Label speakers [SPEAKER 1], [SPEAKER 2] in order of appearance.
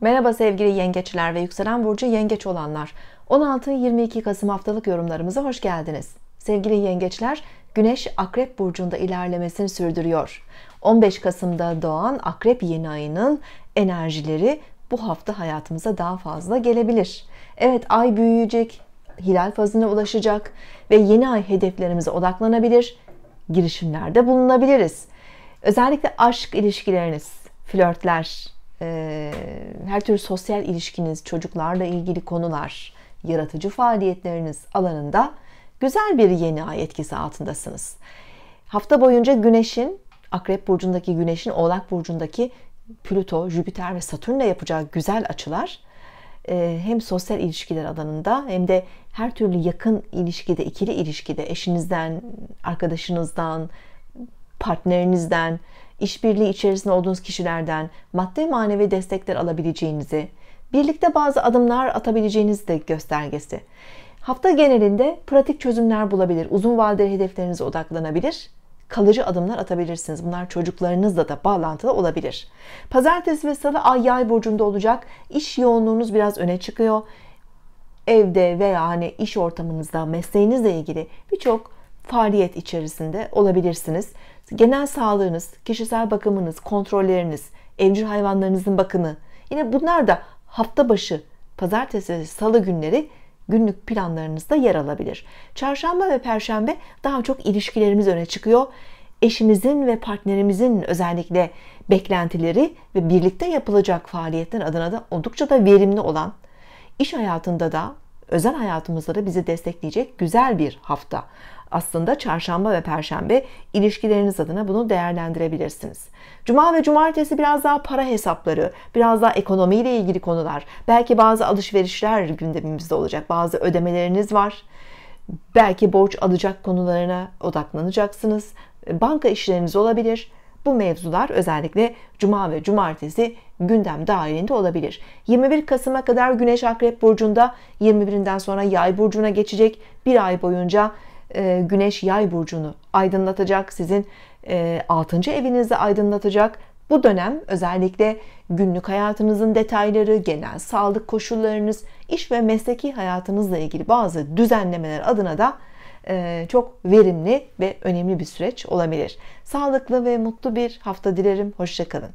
[SPEAKER 1] Merhaba sevgili yengeçler ve yükselen burcu yengeç olanlar. 16-22 Kasım haftalık yorumlarımıza hoş geldiniz. Sevgili yengeçler, Güneş Akrep burcunda ilerlemesini sürdürüyor. 15 Kasım'da doğan Akrep yeni ayının enerjileri bu hafta hayatımıza daha fazla gelebilir. Evet ay büyüyecek, hilal fazına ulaşacak ve yeni ay hedeflerimize odaklanabilir, girişimlerde bulunabiliriz. Özellikle aşk ilişkileriniz, flörtler, ee, her türlü sosyal ilişkiniz, çocuklarla ilgili konular, yaratıcı faaliyetleriniz alanında güzel bir yeni ay etkisi altındasınız. Hafta boyunca Güneş'in, Akrep Burcu'ndaki Güneş'in Oğlak Burcu'ndaki Plüto, Jüpiter ve Satürn'le yapacağı güzel açılar e, hem sosyal ilişkiler alanında hem de her türlü yakın ilişkide, ikili ilişkide eşinizden, arkadaşınızdan, partnerinizden, işbirliği içerisinde olduğunuz kişilerden maddi manevi destekler alabileceğinizi, birlikte bazı adımlar atabileceğiniz de göstergesi. Hafta genelinde pratik çözümler bulabilir, uzun vadeli hedeflerinize odaklanabilir, kalıcı adımlar atabilirsiniz. Bunlar çocuklarınızla da bağlantılı olabilir. Pazartesi ve salı ay yay burcunda olacak. İş yoğunluğunuz biraz öne çıkıyor. Evde veya hani iş ortamınızda mesleğinizle ilgili birçok faaliyet içerisinde olabilirsiniz. Genel sağlığınız, kişisel bakımınız, kontrolleriniz, evcil hayvanlarınızın bakımı. Yine bunlar da hafta başı pazartesi, salı günleri günlük planlarınızda yer alabilir. Çarşamba ve perşembe daha çok ilişkilerimiz öne çıkıyor. Eşimizin ve partnerimizin özellikle beklentileri ve birlikte yapılacak faaliyetten adına da oldukça da verimli olan iş hayatında da özel hayatımızda da bizi destekleyecek güzel bir hafta. Aslında çarşamba ve perşembe ilişkileriniz adına bunu değerlendirebilirsiniz. Cuma ve cumartesi biraz daha para hesapları, biraz daha ekonomiyle ilgili konular, belki bazı alışverişler gündemimizde olacak, bazı ödemeleriniz var. Belki borç alacak konularına odaklanacaksınız. Banka işleriniz olabilir. Bu mevzular özellikle cuma ve cumartesi gündem dahilinde olabilir. 21 Kasım'a kadar Güneş Akrep Burcu'nda 21'inden sonra Yay Burcu'na geçecek. Bir ay boyunca e, Güneş Yay Burcu'nu aydınlatacak. Sizin e, 6. evinizi aydınlatacak. Bu dönem özellikle günlük hayatınızın detayları, genel sağlık koşullarınız, iş ve mesleki hayatınızla ilgili bazı düzenlemeler adına da e, çok verimli ve önemli bir süreç olabilir. Sağlıklı ve mutlu bir hafta dilerim. Hoşçakalın.